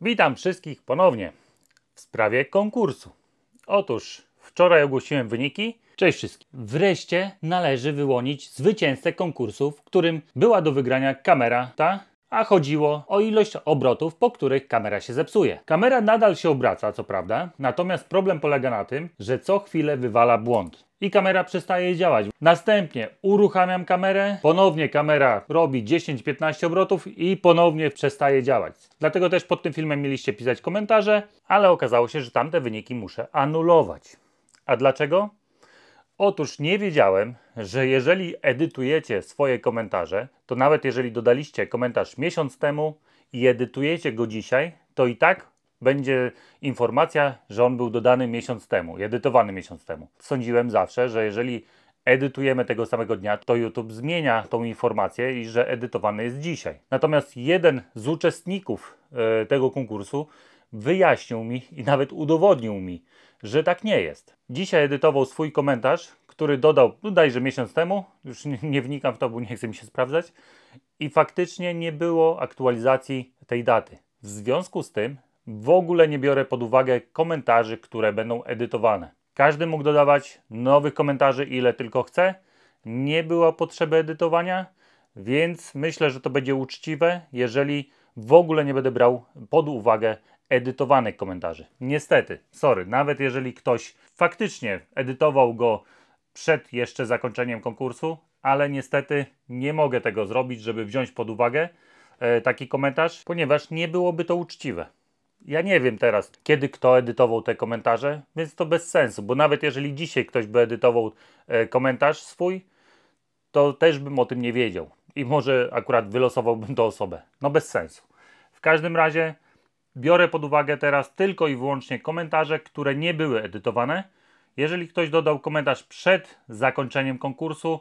Witam wszystkich ponownie w sprawie konkursu. Otóż wczoraj ogłosiłem wyniki. Cześć wszystkim. Wreszcie należy wyłonić zwycięzcę konkursu, w którym była do wygrania kamera ta a chodziło o ilość obrotów, po których kamera się zepsuje. Kamera nadal się obraca, co prawda, natomiast problem polega na tym, że co chwilę wywala błąd. I kamera przestaje działać. Następnie uruchamiam kamerę, ponownie kamera robi 10-15 obrotów i ponownie przestaje działać. Dlatego też pod tym filmem mieliście pisać komentarze, ale okazało się, że tamte wyniki muszę anulować. A dlaczego? Otóż nie wiedziałem, że jeżeli edytujecie swoje komentarze, to nawet jeżeli dodaliście komentarz miesiąc temu i edytujecie go dzisiaj, to i tak będzie informacja, że on był dodany miesiąc temu, edytowany miesiąc temu. Sądziłem zawsze, że jeżeli edytujemy tego samego dnia, to YouTube zmienia tą informację i że edytowany jest dzisiaj. Natomiast jeden z uczestników e, tego konkursu wyjaśnił mi i nawet udowodnił mi, że tak nie jest. Dzisiaj edytował swój komentarz, który dodał bodajże no miesiąc temu, już nie, wnikam w to, bo nie chcę mi się sprawdzać, i faktycznie nie było aktualizacji tej daty. W związku z tym w ogóle nie biorę pod uwagę komentarzy, które będą edytowane. Każdy mógł dodawać nowych komentarzy ile tylko chce. Nie było potrzeby edytowania, więc myślę, że to będzie uczciwe, jeżeli w ogóle nie będę brał pod uwagę edytowanych komentarzy. Niestety, sorry, nawet jeżeli ktoś faktycznie edytował go przed jeszcze zakończeniem konkursu, ale niestety nie mogę tego zrobić, żeby wziąć pod uwagę e, taki komentarz, ponieważ nie byłoby to uczciwe. Ja nie wiem teraz, kiedy kto edytował te komentarze, więc to bez sensu, bo nawet jeżeli dzisiaj ktoś by edytował e, komentarz swój, to też bym o tym nie wiedział i może akurat wylosowałbym tę osobę. No bez sensu. W każdym razie Biorę pod uwagę teraz tylko i wyłącznie komentarze, które nie były edytowane. Jeżeli ktoś dodał komentarz przed zakończeniem konkursu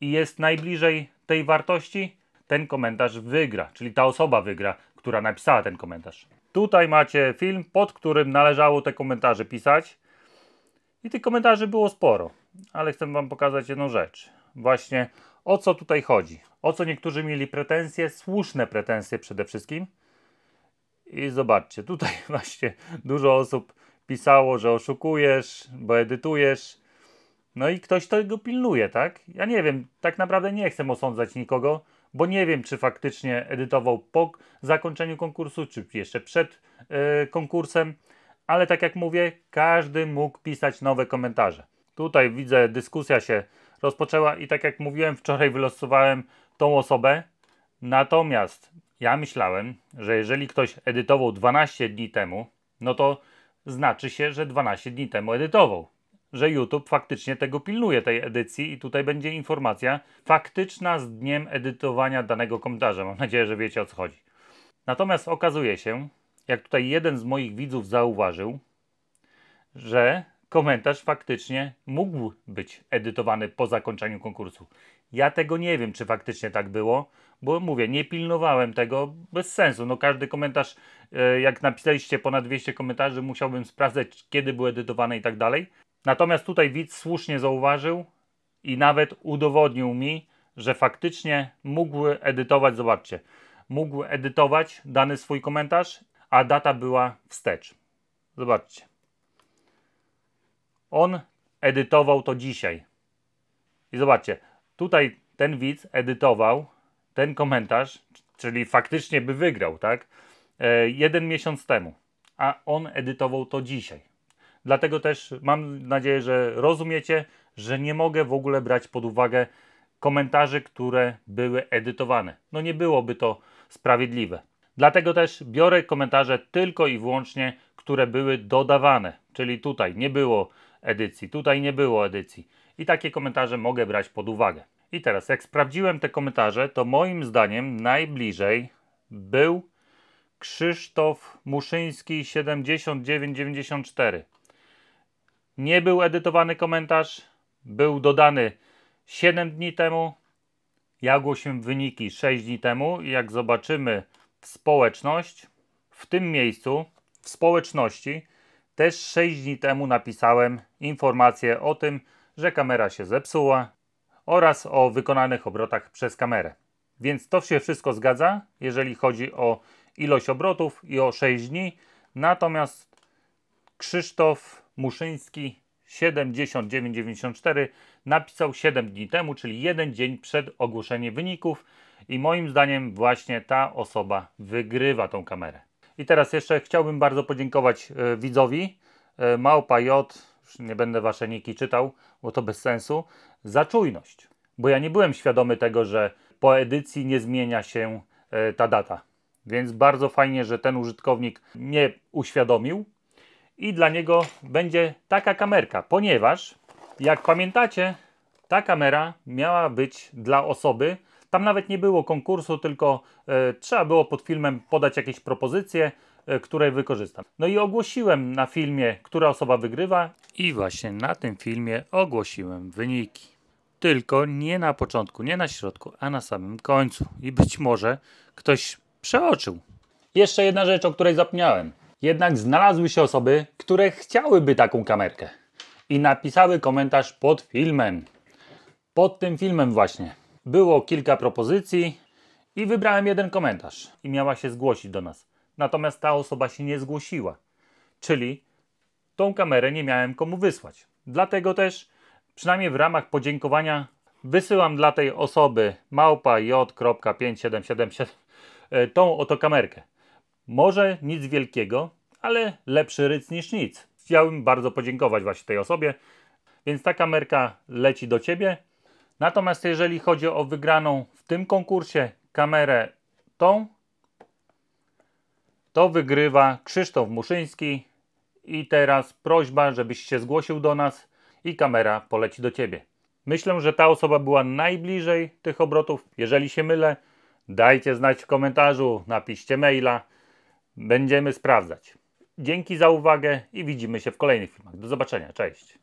i jest najbliżej tej wartości, ten komentarz wygra, czyli ta osoba wygra, która napisała ten komentarz. Tutaj macie film, pod którym należało te komentarze pisać. I tych komentarzy było sporo, ale chcę Wam pokazać jedną rzecz. Właśnie o co tutaj chodzi. O co niektórzy mieli pretensje, słuszne pretensje przede wszystkim. I zobaczcie, tutaj właśnie dużo osób pisało, że oszukujesz, bo edytujesz. No i ktoś to go pilnuje, tak? Ja nie wiem, tak naprawdę nie chcę osądzać nikogo, bo nie wiem, czy faktycznie edytował po zakończeniu konkursu, czy jeszcze przed y, konkursem. Ale tak jak mówię, każdy mógł pisać nowe komentarze. Tutaj widzę, dyskusja się rozpoczęła i tak jak mówiłem, wczoraj wylosowałem tą osobę. Natomiast ja myślałem, że jeżeli ktoś edytował 12 dni temu, no to znaczy się, że 12 dni temu edytował. Że YouTube faktycznie tego pilnuje, tej edycji, i tutaj będzie informacja faktyczna z dniem edytowania danego komentarza. Mam nadzieję, że wiecie o co chodzi. Natomiast okazuje się, jak tutaj jeden z moich widzów zauważył, że komentarz faktycznie mógł być edytowany po zakończeniu konkursu. Ja tego nie wiem, czy faktycznie tak było, bo mówię, nie pilnowałem tego bez sensu. No każdy komentarz, e, jak napisaliście ponad 200 komentarzy, musiałbym sprawdzać, kiedy były edytowane i tak dalej. Natomiast tutaj widz słusznie zauważył i nawet udowodnił mi, że faktycznie mógł edytować, zobaczcie, mógł edytować dany swój komentarz, a data była wstecz. Zobaczcie. On edytował to dzisiaj. I zobaczcie, tutaj ten widz edytował ten komentarz, czyli faktycznie by wygrał, tak? E, jeden miesiąc temu, a on edytował to dzisiaj. Dlatego też mam nadzieję, że rozumiecie, że nie mogę w ogóle brać pod uwagę komentarzy, które były edytowane. No nie byłoby to sprawiedliwe. Dlatego też biorę komentarze tylko i wyłącznie, które były dodawane. Czyli tutaj nie było edycji. Tutaj nie było edycji. I takie komentarze mogę brać pod uwagę. I teraz, jak sprawdziłem te komentarze, to moim zdaniem najbliżej był Krzysztof Muszyński 7994. Nie był edytowany komentarz, był dodany 7 dni temu. Ja ogłosiłem wyniki 6 dni temu jak zobaczymy w społeczność, w tym miejscu, w społeczności, też 6 dni temu napisałem informację o tym, że kamera się zepsuła oraz o wykonanych obrotach przez kamerę. Więc to się wszystko zgadza, jeżeli chodzi o ilość obrotów i o 6 dni. Natomiast Krzysztof Muszyński 7994 napisał 7 dni temu, czyli jeden dzień przed ogłoszeniem wyników i moim zdaniem właśnie ta osoba wygrywa tą kamerę. I teraz jeszcze chciałbym bardzo podziękować e, widzowi e, Małpa J, już nie będę wasze niki czytał, bo to bez sensu, za czujność. Bo ja nie byłem świadomy tego, że po edycji nie zmienia się e, ta data. Więc bardzo fajnie, że ten użytkownik nie uświadomił i dla niego będzie taka kamerka, ponieważ jak pamiętacie, ta kamera miała być dla osoby, tam nawet nie było konkursu, tylko e, trzeba było pod filmem podać jakieś propozycje, e, które wykorzystam. No i ogłosiłem na filmie, która osoba wygrywa. I właśnie na tym filmie ogłosiłem wyniki. Tylko nie na początku, nie na środku, a na samym końcu. I być może ktoś przeoczył. Jeszcze jedna rzecz, o której zapomniałem. Jednak znalazły się osoby, które chciałyby taką kamerkę i napisały komentarz pod filmem. Pod tym filmem właśnie. Było kilka propozycji i wybrałem jeden komentarz i miała się zgłosić do nas. Natomiast ta osoba się nie zgłosiła, czyli tą kamerę nie miałem komu wysłać. Dlatego też, przynajmniej w ramach podziękowania, wysyłam dla tej osoby małpa j.5777 e, tą oto kamerkę. Może nic wielkiego, ale lepszy ryc niż nic. Chciałbym bardzo podziękować właśnie tej osobie. Więc ta kamerka leci do Ciebie. Natomiast jeżeli chodzi o wygraną w tym konkursie kamerę tą, to wygrywa Krzysztof Muszyński. I teraz prośba, żebyś się zgłosił do nas i kamera poleci do Ciebie. Myślę, że ta osoba była najbliżej tych obrotów. Jeżeli się mylę, dajcie znać w komentarzu, napiszcie maila. Będziemy sprawdzać. Dzięki za uwagę i widzimy się w kolejnych filmach. Do zobaczenia, cześć.